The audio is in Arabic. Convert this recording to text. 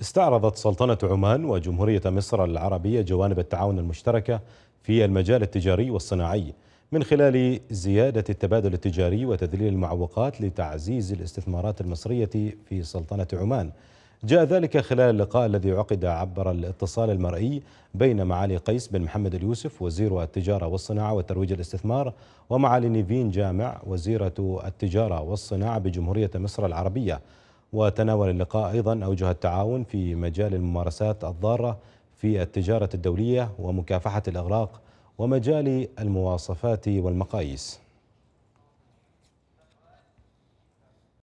استعرضت سلطنة عمان وجمهورية مصر العربية جوانب التعاون المشتركة في المجال التجاري والصناعي من خلال زيادة التبادل التجاري وتذليل المعوقات لتعزيز الاستثمارات المصرية في سلطنة عمان جاء ذلك خلال اللقاء الذي عقد عبر الاتصال المرئي بين معالي قيس بن محمد اليوسف وزير التجارة والصناعة وترويج الاستثمار ومعالي نيفين جامع وزيرة التجارة والصناعة بجمهورية مصر العربية وتناول اللقاء أيضا أوجه التعاون في مجال الممارسات الضارة في التجارة الدولية ومكافحة الأغراق ومجال المواصفات والمقاييس